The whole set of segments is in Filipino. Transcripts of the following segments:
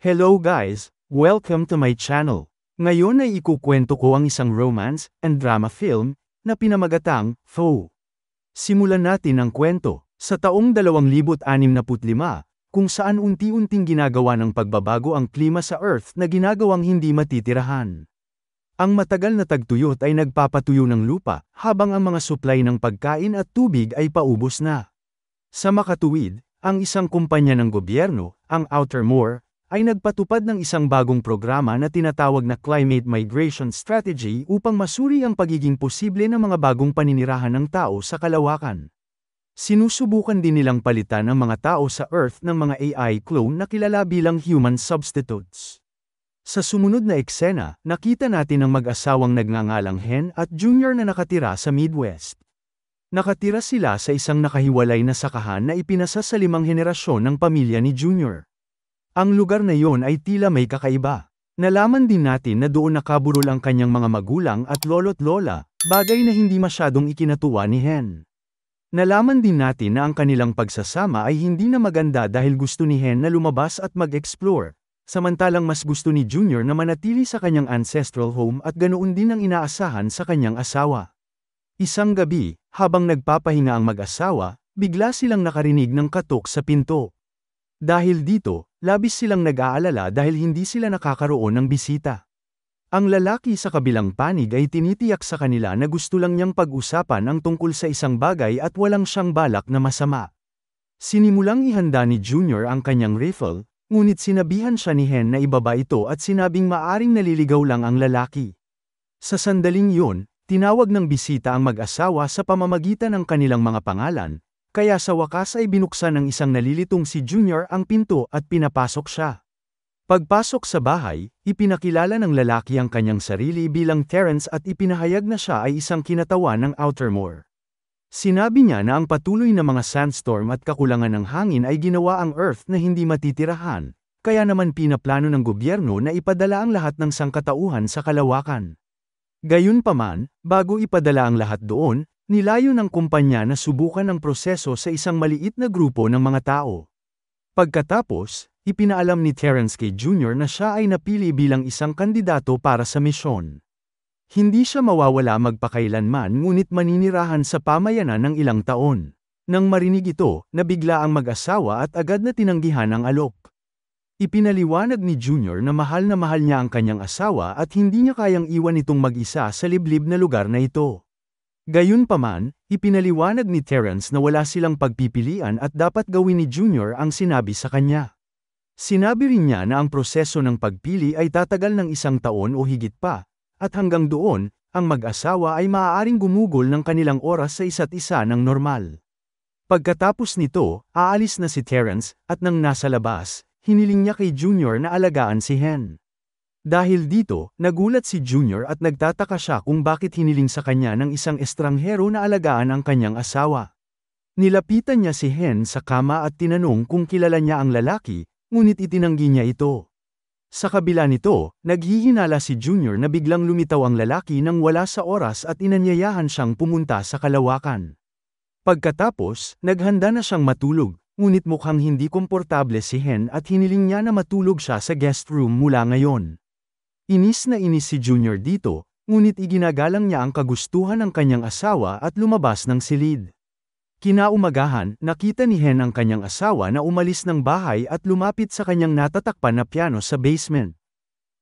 Hello guys, welcome to my channel. Ngayon ay ikukwento ko ang isang romance and drama film na pinamagatang Foe. Simulan natin ang kwento. Sa taong 2065, kung saan unti-unting ginagawa ng pagbabago ang klima sa Earth na ginagawang hindi matitirahan. Ang matagal na tagtuyot ay nagpapatuyo ng lupa, habang ang mga supply ng pagkain at tubig ay paubos na. Sa makatuwid, ang isang kumpanya ng gobyerno, ang Outer Moor, ay nagpatupad ng isang bagong programa na tinatawag na Climate Migration Strategy upang masuri ang pagiging posible ng mga bagong paninirahan ng tao sa kalawakan. Sinusubukan din nilang palitan ang mga tao sa Earth ng mga AI clone na kilala bilang human substitutes. Sa sumunod na eksena, nakita natin ang mag-asawang nagngangalang Hen at Junior na nakatira sa Midwest. Nakatira sila sa isang nakahiwalay na sakahan na ipinasa sa limang henerasyon ng pamilya ni Junior. Ang lugar na yon ay tila may kakaiba. Nalaman din natin na doon nakaburol ang kanyang mga magulang at lolo't lola, bagay na hindi masyadong ikinatuwa ni Hen. Nalaman din natin na ang kanilang pagsasama ay hindi na maganda dahil gusto ni Hen na lumabas at mag-explore, samantalang mas gusto ni Junior na manatili sa kanyang ancestral home at ganoon din ang inaasahan sa kanyang asawa. Isang gabi, habang nagpapahinga ang mag-asawa, bigla silang nakarinig ng katok sa pinto. Dahil dito, labis silang nag-aalala dahil hindi sila nakakaroon ng bisita. Ang lalaki sa kabilang panig ay tinitiyak sa kanila na gusto lang niyang pag-usapan ang tungkol sa isang bagay at walang siyang balak na masama. Sinimulang ihanda ni Junior ang kanyang rifle, ngunit sinabihan siya ni Hen na ibaba ito at sinabing maaring naliligaw lang ang lalaki. Sa sandaling yun, tinawag ng bisita ang mag-asawa sa pamamagitan ng kanilang mga pangalan, kaya sa wakas ay binuksan ng isang nalilitong si Junior ang pinto at pinapasok siya. Pagpasok sa bahay, ipinakilala ng lalaki ang kanyang sarili bilang Terence at ipinahayag na siya ay isang kinatawan ng Outermoor. Sinabi niya na ang patuloy na mga sandstorm at kakulangan ng hangin ay ginawa ang Earth na hindi matitirahan, kaya naman pinaplano ng gobyerno na ipadala ang lahat ng sangkatauhan sa kalawakan. Gayunpaman, bago ipadala ang lahat doon, Nilayo ng kumpanya na subukan ang proseso sa isang maliit na grupo ng mga tao. Pagkatapos, ipinaalam ni Terence K. Jr. na siya ay napili bilang isang kandidato para sa misyon. Hindi siya mawawala magpakailanman ngunit maninirahan sa pamayanan ng ilang taon. Nang marinig ito, nabigla ang mag-asawa at agad na tinanggihan ang alok. Ipinaliwanag ni Junior na mahal na mahal niya ang kanyang asawa at hindi niya kayang iwan itong mag-isa sa liblib na lugar na ito. Gayunpaman, ipinaliwanag ni Terence na wala silang pagpipilian at dapat gawin ni Junior ang sinabi sa kanya. Sinabi rin niya na ang proseso ng pagpili ay tatagal ng isang taon o higit pa, at hanggang doon, ang mag-asawa ay maaaring gumugol ng kanilang oras sa isa't isa ng normal. Pagkatapos nito, aalis na si Terence, at nang nasa labas, hiniling niya kay Junior na alagaan si Hen. Dahil dito, nagulat si Junior at nagtataka siya kung bakit hiniling sa kanya ng isang estranghero na alagaan ang kanyang asawa. Nilapitan niya si Hen sa kama at tinanong kung kilala niya ang lalaki, ngunit itinanggi niya ito. Sa kabila nito, naghihinala si Junior na biglang lumitaw ang lalaki nang wala sa oras at inanyayahan siyang pumunta sa kalawakan. Pagkatapos, naghanda na siyang matulog, ngunit mukhang hindi komportable si Hen at hiniling niya na matulog siya sa guest room mula ngayon. Inis na inis si Junior dito, ngunit iginagalang niya ang kagustuhan ng kanyang asawa at lumabas ng silid. Kinaumagahan, nakita ni Hen ang kanyang asawa na umalis ng bahay at lumapit sa kanyang natatakpan na piano sa basement.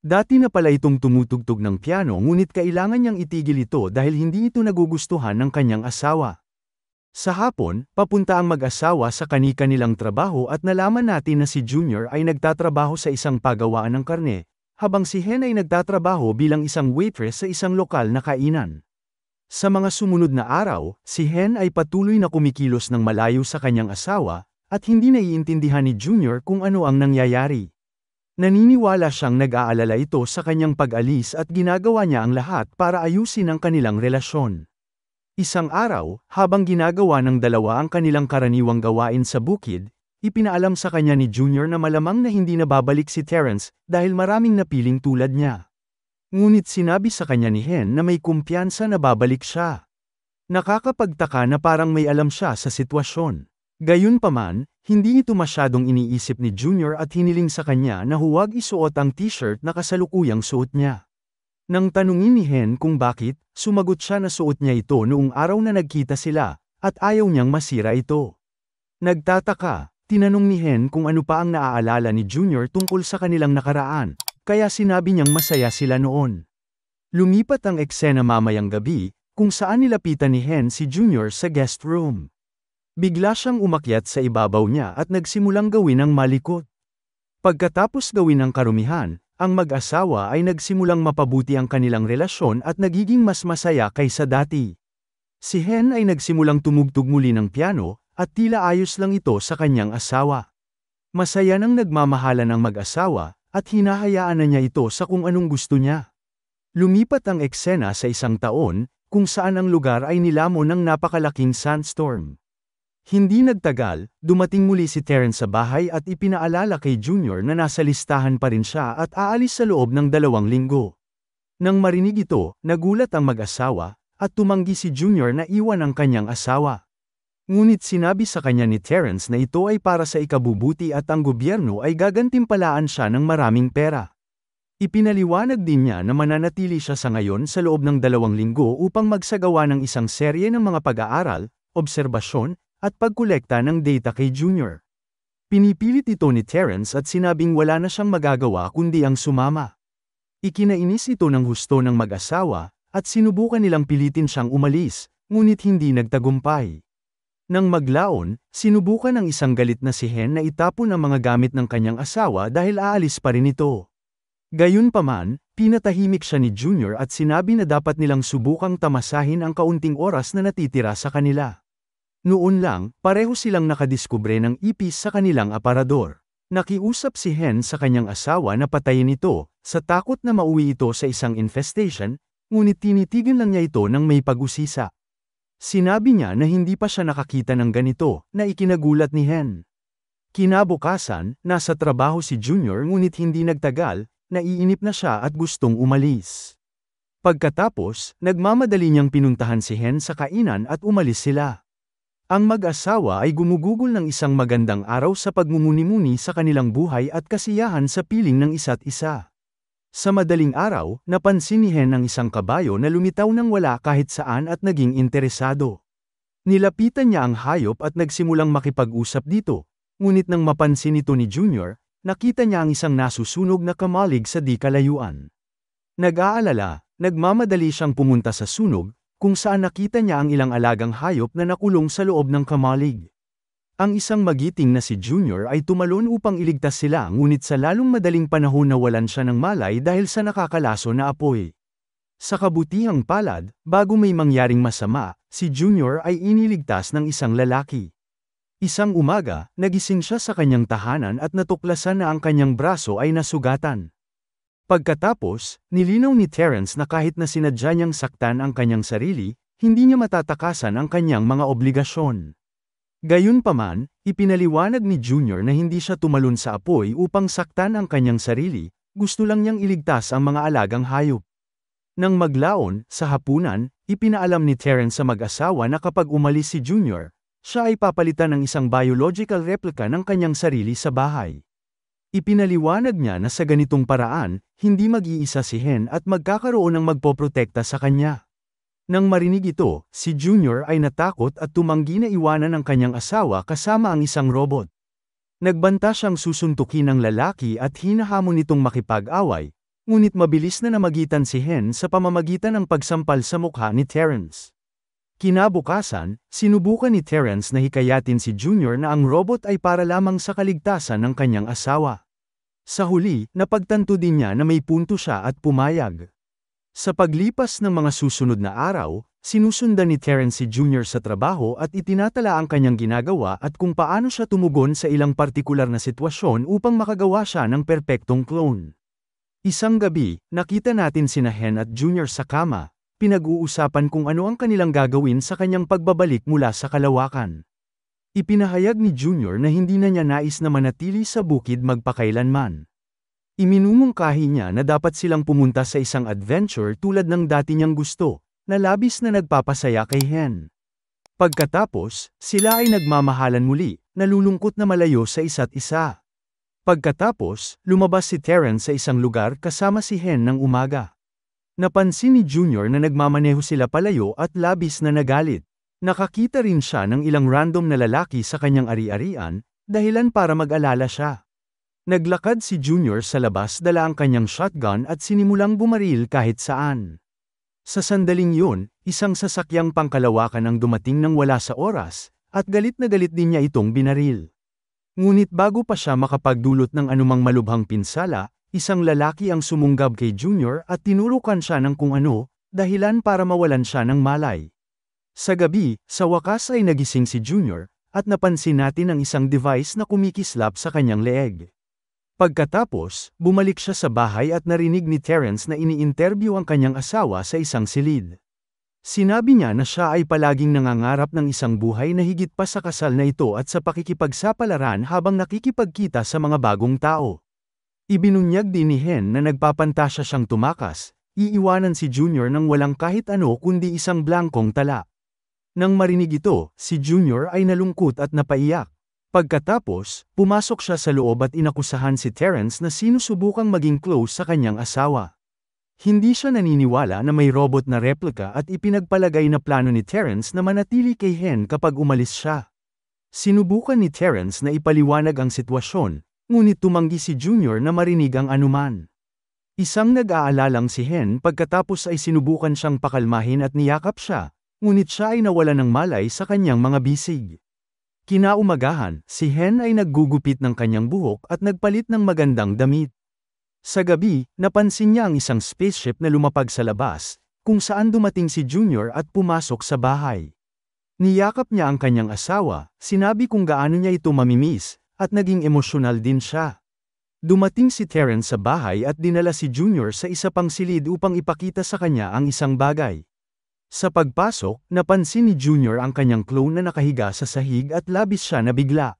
Dati na pala itong tumutugtog ng piano ngunit kailangan niyang itigil ito dahil hindi ito nagugustuhan ng kanyang asawa. Sa hapon, papunta ang mag-asawa sa kanika nilang trabaho at nalaman natin na si Junior ay nagtatrabaho sa isang pagawaan ng karne, habang si Hen ay nagtatrabaho bilang isang waitress sa isang lokal na kainan. Sa mga sumunod na araw, si Hen ay patuloy na kumikilos ng malayo sa kanyang asawa, at hindi naiintindihan ni Junior kung ano ang nangyayari. Naniniwala siyang nag-aalala ito sa kanyang pag-alis at ginagawa niya ang lahat para ayusin ang kanilang relasyon. Isang araw, habang ginagawa ng dalawa ang kanilang karaniwang gawain sa bukid, Ipinaalam sa kanya ni Junior na malamang na hindi nababalik si Terence dahil maraming napiling tulad niya. Ngunit sinabi sa kanya ni Hen na may kumpiyansa na babalik siya. Nakakapagtaka na parang may alam siya sa sitwasyon. Gayunpaman, hindi ito masyadong iniisip ni Junior at hiniling sa kanya na huwag isuot ang t-shirt na kasalukuyang suot niya. Nang tanungin ni Hen kung bakit, sumagot siya na suot niya ito noong araw na nagkita sila, at ayaw niyang masira ito. Nagtataka, Tinanong ni Hen kung ano pa ang naaalala ni Junior tungkol sa kanilang nakaraan, kaya sinabi niyang masaya sila noon. Lumipat ang eksena mamayang gabi, kung saan nilapitan ni Hen si Junior sa guest room. Bigla siyang umakyat sa ibabaw niya at nagsimulang gawin ang malikot. Pagkatapos gawin ang karumihan, ang mag-asawa ay nagsimulang mapabuti ang kanilang relasyon at nagiging mas masaya kaysa dati. Si Hen ay nagsimulang tumugtog muli ng piano, at tila ayos lang ito sa kanyang asawa. Masaya nang nagmamahalan ng mag-asawa, at hinahayaan na niya ito sa kung anong gusto niya. Lumipat ang eksena sa isang taon, kung saan ang lugar ay nilamon ng napakalaking sandstorm. Hindi nagtagal, dumating muli si Terence sa bahay at ipinaalala kay Junior na nasa listahan pa rin siya at aalis sa loob ng dalawang linggo. Nang marinig ito, nagulat ang mag-asawa, at tumanggi si Junior na iwan ang kanyang asawa. Ngunit sinabi sa kanya ni Terence na ito ay para sa ikabubuti at ang gobyerno ay gagantimpalaan siya ng maraming pera. Ipinaliwanag din niya na mananatili siya sa ngayon sa loob ng dalawang linggo upang magsagawa ng isang serye ng mga pag-aaral, obserbasyon, at pagkolekta ng data kay Junior. Pinipilit ito ni Terence at sinabing wala na siyang magagawa kundi ang sumama. Ikinainis ito ng husto ng mag-asawa, at sinubukan nilang pilitin siyang umalis, ngunit hindi nagtagumpay. Nang maglaon, sinubukan ng isang galit na si Hen na itapon ang mga gamit ng kanyang asawa dahil aalis pa rin ito. Gayunpaman, pinatahimik siya ni Junior at sinabi na dapat nilang subukang tamasahin ang kaunting oras na natitira sa kanila. Noon lang, pareho silang nakadiskubre ng ipis sa kanilang aparador. Nakiusap si Hen sa kanyang asawa na patayin ito, sa takot na mauwi ito sa isang infestation, ngunit tinitigan lang niya ito ng may pag-usisa. Sinabi niya na hindi pa siya nakakita ng ganito, na ikinagulat ni Hen. Kinabukasan, nasa trabaho si Junior ngunit hindi nagtagal, naiinip na siya at gustong umalis. Pagkatapos, nagmamadali niyang pinuntahan si Hen sa kainan at umalis sila. Ang mag-asawa ay gumugugol ng isang magandang araw sa pagmumuni-muni sa kanilang buhay at kasiyahan sa piling ng isa't isa. Sa madaling araw, napansin ni Hen ang isang kabayo na lumitaw nang wala kahit saan at naging interesado. Nilapitan niya ang hayop at nagsimulang makipag-usap dito, ngunit nang mapansin ito ni Junior, nakita niya ang isang nasusunog na kamalig sa di kalayuan. Nag-aalala, nagmamadali siyang pumunta sa sunog, kung saan nakita niya ang ilang alagang hayop na nakulong sa loob ng kamalig. Ang isang magiting na si Junior ay tumalon upang iligtas sila ngunit sa lalong madaling panahon nawalan siya ng malay dahil sa nakakalaso na apoy. Sa kabutihang palad, bago may mangyaring masama, si Junior ay iniligtas ng isang lalaki. Isang umaga, nagising siya sa kanyang tahanan at natuklasan na ang kanyang braso ay nasugatan. Pagkatapos, nilinaw ni Terence na kahit na sinadya niyang saktan ang kanyang sarili, hindi niya matatakasan ang kanyang mga obligasyon. Gayunpaman, ipinaliwanag ni Junior na hindi siya tumalon sa apoy upang saktan ang kanyang sarili, gusto lang niyang iligtas ang mga alagang hayop. Nang maglaon, sa hapunan, ipinaalam ni Terence sa mag-asawa na kapag umalis si Junior, siya ay papalitan ng isang biological replica ng kanyang sarili sa bahay. Ipinaliwanag niya na sa ganitong paraan, hindi mag-iisa si Hen at magkakaroon ng magpoprotekta sa kanya. Nang marinig ito, si Junior ay natakot at tumanggi na iwanan ang kanyang asawa kasama ang isang robot. Nagbanta siyang susuntukin ng lalaki at hinahamon itong makipag-away, ngunit mabilis na namagitan si Hen sa pamamagitan ng pagsampal sa mukha ni Terence. Kinabukasan, sinubukan ni Terence na hikayatin si Junior na ang robot ay para lamang sa kaligtasan ng kanyang asawa. Sa huli, napagtanto din niya na may punto siya at pumayag. Sa paglipas ng mga susunod na araw, sinusundan ni Terence Jr. sa trabaho at itinatala ang kanyang ginagawa at kung paano siya tumugon sa ilang partikular na sitwasyon upang makagawa siya ng perpektong clone. Isang gabi, nakita natin si Hen at Jr. sa kama, pinag-uusapan kung ano ang kanilang gagawin sa kanyang pagbabalik mula sa kalawakan. Ipinahayag ni Jr. na hindi na niya nais na manatili sa bukid magpakailanman. Iminumungkahi niya na dapat silang pumunta sa isang adventure tulad ng dati niyang gusto, na labis na nagpapasaya kay Hen. Pagkatapos, sila ay nagmamahalan muli, nalulungkot na malayo sa isa't isa. Pagkatapos, lumabas si Terence sa isang lugar kasama si Hen ng umaga. Napansin ni Junior na nagmamaneho sila palayo at labis na nagalit. Nakakita rin siya ng ilang random na lalaki sa kanyang ari-arian, dahilan para mag-alala siya. Naglakad si Junior sa labas dala ang kanyang shotgun at sinimulang bumaril kahit saan. Sa sandaling yun, isang sasakyang pangkalawakan ang dumating nang wala sa oras, at galit na galit din niya itong binaril. Ngunit bago pa siya makapagdulot ng anumang malubhang pinsala, isang lalaki ang sumunggab kay Junior at tinurukan siya ng kung ano, dahilan para mawalan siya ng malay. Sa gabi, sa wakas ay nagising si Junior, at napansin natin ang isang device na kumikislap sa kanyang leeg. Pagkatapos, bumalik siya sa bahay at narinig ni Terence na iniinterbyu ang kanyang asawa sa isang silid. Sinabi niya na siya ay palaging nangangarap ng isang buhay na higit pa sa kasal na ito at sa pakikipagsapalaran habang nakikipagkita sa mga bagong tao. Ibinunyag din ni Hen na nagpapantasya siyang tumakas, iiwanan si Junior ng walang kahit ano kundi isang blangkong tala. Nang marinig ito, si Junior ay nalungkot at napaiyak. Pagkatapos, pumasok siya sa loob at inakusahan si Terence na sinusubukang maging close sa kanyang asawa. Hindi siya naniniwala na may robot na replika at ipinagpalagay na plano ni Terence na manatili kay Hen kapag umalis siya. Sinubukan ni Terence na ipaliwanag ang sitwasyon, ngunit tumanggi si Junior na marinig ang anuman. Isang nag-aalalang si Hen pagkatapos ay sinubukan siyang pakalmahin at niyakap siya, ngunit siya ay nawala ng malay sa kanyang mga bisig. Kinaumagahan, si Hen ay naggugupit ng kanyang buhok at nagpalit ng magandang damit. Sa gabi, napansin niya ang isang spaceship na lumapag sa labas, kung saan dumating si Junior at pumasok sa bahay. Niyakap niya ang kanyang asawa, sinabi kung gaano niya ito mamimiss, at naging emosyonal din siya. Dumating si Terence sa bahay at dinala si Junior sa isa pang silid upang ipakita sa kanya ang isang bagay. Sa pagpasok, napansin ni Junior ang kanyang clone na nakahiga sa sahig at labis siya na bigla.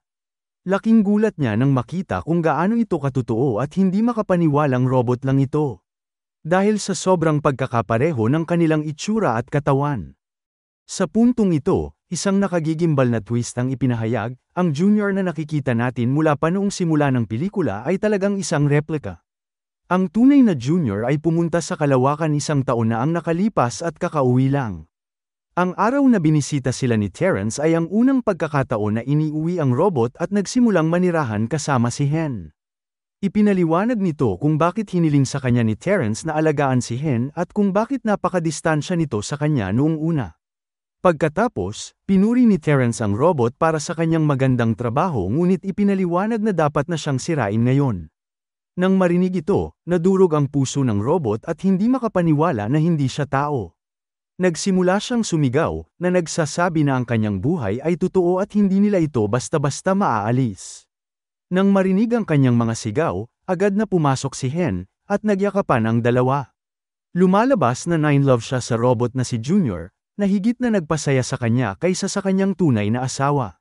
Laking gulat niya nang makita kung gaano ito katotoo at hindi makapaniwalang robot lang ito. Dahil sa sobrang pagkakapareho ng kanilang itsura at katawan. Sa puntong ito, isang nakagigimbal na twist ang ipinahayag, ang junior na nakikita natin mula pa noong simula ng pelikula ay talagang isang replika. Ang tunay na junior ay pumunta sa kalawakan isang taon na ang nakalipas at kakauwi lang. Ang araw na binisita sila ni Terence ay ang unang pagkakataon na iniuwi ang robot at nagsimulang manirahan kasama si Hen. Ipinaliwanag nito kung bakit hiniling sa kanya ni Terence na alagaan si Hen at kung bakit napakadistansya nito sa kanya noong una. Pagkatapos, pinuri ni Terence ang robot para sa kanyang magandang trabaho ngunit ipinaliwanag na dapat na siyang sirain ngayon. Nang marinig ito, nadurog ang puso ng robot at hindi makapaniwala na hindi siya tao. Nagsimula siyang sumigaw, na nagsasabi na ang kanyang buhay ay totoo at hindi nila ito basta-basta maaalis. Nang marinig ang kanyang mga sigaw, agad na pumasok si Hen, at nagyakapan ang dalawa. Lumalabas na nine love siya sa robot na si Junior, na higit na nagpasaya sa kanya kaysa sa kanyang tunay na asawa.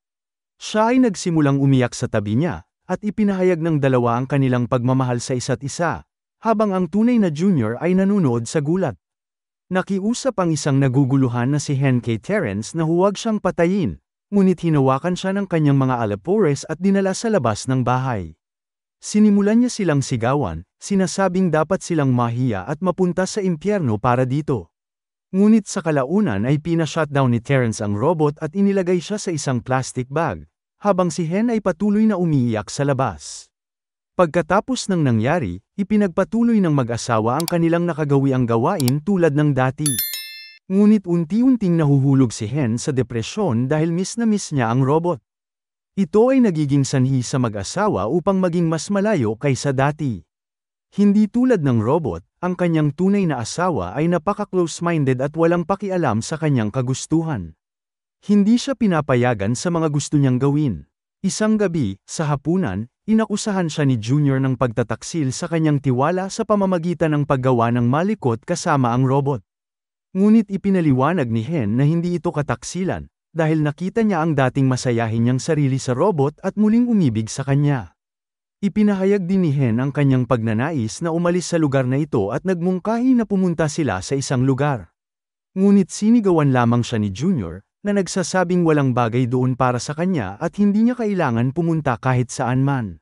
Siya ay nagsimulang umiyak sa tabi niya, at ipinahayag ng dalawa ang kanilang pagmamahal sa isa't isa, habang ang tunay na junior ay nanunood sa gulat. Nakiusap ang isang naguguluhan na si Henke Terence na huwag siyang patayin, ngunit hinawakan siya ng kanyang mga alapores at dinala sa labas ng bahay. Sinimulan niya silang sigawan, sinasabing dapat silang mahiya at mapunta sa impyerno para dito. Ngunit sa kalaunan ay pina-shutdown ni Terence ang robot at inilagay siya sa isang plastic bag, habang si Hen ay patuloy na umiiyak sa labas. Pagkatapos ng nangyari, ipinagpatuloy ng mag-asawa ang kanilang nakagawiang gawain tulad ng dati. Ngunit unti-unting nahuhulog si Hen sa depresyon dahil miss na miss niya ang robot. Ito ay nagiging sanhi sa mag-asawa upang maging mas malayo kaysa dati. Hindi tulad ng robot, ang kanyang tunay na asawa ay napaka-close-minded at walang pakialam sa kanyang kagustuhan. Hindi siya pinapayagan sa mga gusto niyang gawin. Isang gabi, sa hapunan, inakusahan siya ni Junior ng pagtataksil sa kanyang tiwala sa pamamagitan ng paggawa ng malikot kasama ang robot. Ngunit ipinaliwanag ni Hen na hindi ito kataksilan, dahil nakita niya ang dating masayahin niyang sarili sa robot at muling umibig sa kanya. Ipinahayag din ni Hen ang kanyang pagnanais na umalis sa lugar na ito at nagmungkahi na pumunta sila sa isang lugar. Ngunit sinigawan lamang siya ni Junior, na nagsasabing walang bagay doon para sa kanya at hindi niya kailangan pumunta kahit saan man.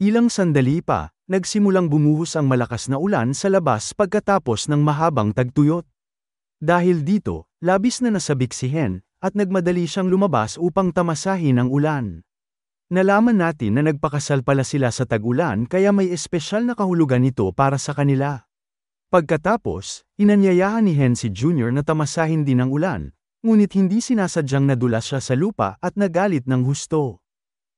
Ilang sandali pa, nagsimulang bumuhos ang malakas na ulan sa labas pagkatapos ng mahabang tagtuyot. Dahil dito, labis na nasabik si Hen, at nagmadali siyang lumabas upang tamasahin ang ulan. Nalaman natin na nagpakasal pala sila sa tag-ulan kaya may espesyal na kahulugan ito para sa kanila. Pagkatapos, inanyayahan ni Hen si Junior na tamasahin din ang ulan, ngunit hindi sinasadyang nadula siya sa lupa at nagalit ng husto.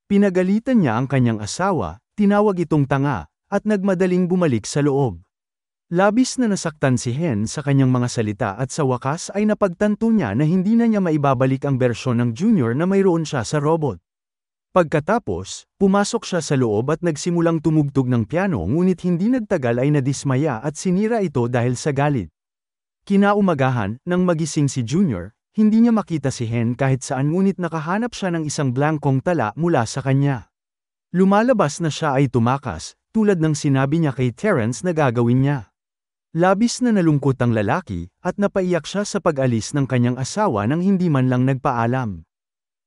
Pinagalitan niya ang kanyang asawa, tinawag itong tanga, at nagmadaling bumalik sa loob. Labis na nasaktan si Hen sa kanyang mga salita at sa wakas ay napagtanto niya na hindi na niya maibabalik ang bersyon ng junior na mayroon siya sa robot. Pagkatapos, pumasok siya sa loob at nagsimulang tumugtog ng piano ngunit hindi nagtagal ay nadismaya at sinira ito dahil sa galit. Kinaumagahan, nang magising si Junior, hindi niya makita si Hen kahit saan ngunit nakahanap siya ng isang blangkong tala mula sa kanya. Lumalabas na siya ay tumakas, tulad ng sinabi niya kay Terence na gagawin niya. Labis na nalungkot ang lalaki, at napaiyak siya sa pag-alis ng kanyang asawa nang hindi man lang nagpaalam.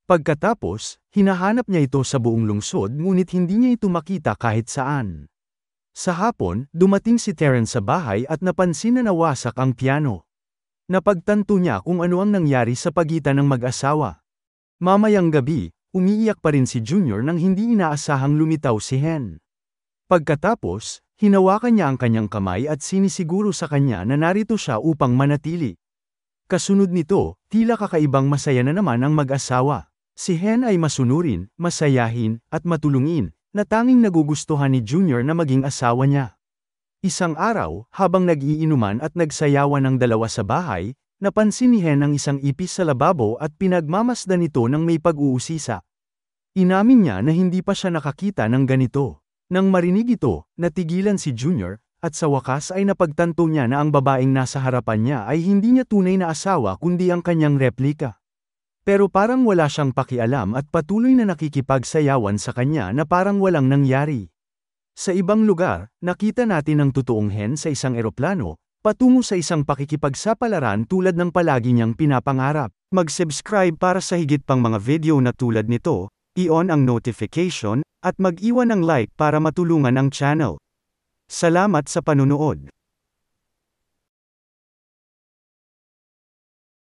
Pagkatapos, hinahanap niya ito sa buong lungsod ngunit hindi niya ito makita kahit saan. Sa hapon, dumating si Terence sa bahay at napansin na nawasak ang piano. Napagtanto niya kung ano ang nangyari sa pagitan ng mag-asawa. Mamayang gabi, umiiyak pa rin si Junior nang hindi inaasahang lumitaw si Hen. Pagkatapos, hinawakan niya ang kanyang kamay at sinisiguro sa kanya na narito siya upang manatili. Kasunod nito, tila kakaibang masaya na naman ang mag-asawa. Si Hen ay masunurin, masayahin, at matulungin, na tanging nagugustuhan ni Junior na maging asawa niya. Isang araw, habang nagiinuman at nagsayawan ng dalawa sa bahay, napansin ni Hen ang isang ipis sa lababo at pinagmamasdan ito ng may pag-uusisa. Inamin niya na hindi pa siya nakakita ng ganito. Nang marinig ito, natigilan si Junior, at sa wakas ay napagtanto niya na ang babaeng nasa harapan niya ay hindi niya tunay na asawa kundi ang kanyang replika. Pero parang wala siyang pakialam at patuloy na nakikipagsayawan sa kanya na parang walang nangyari. Sa ibang lugar, nakita natin ang totoong hen sa isang eroplano, patungo sa isang pakikipagsapalaran tulad ng palagi niyang pinapangarap. Mag-subscribe para sa higit pang mga video na tulad nito, i-on ang notification, at mag-iwan ng like para matulungan ang channel. Salamat sa panunood.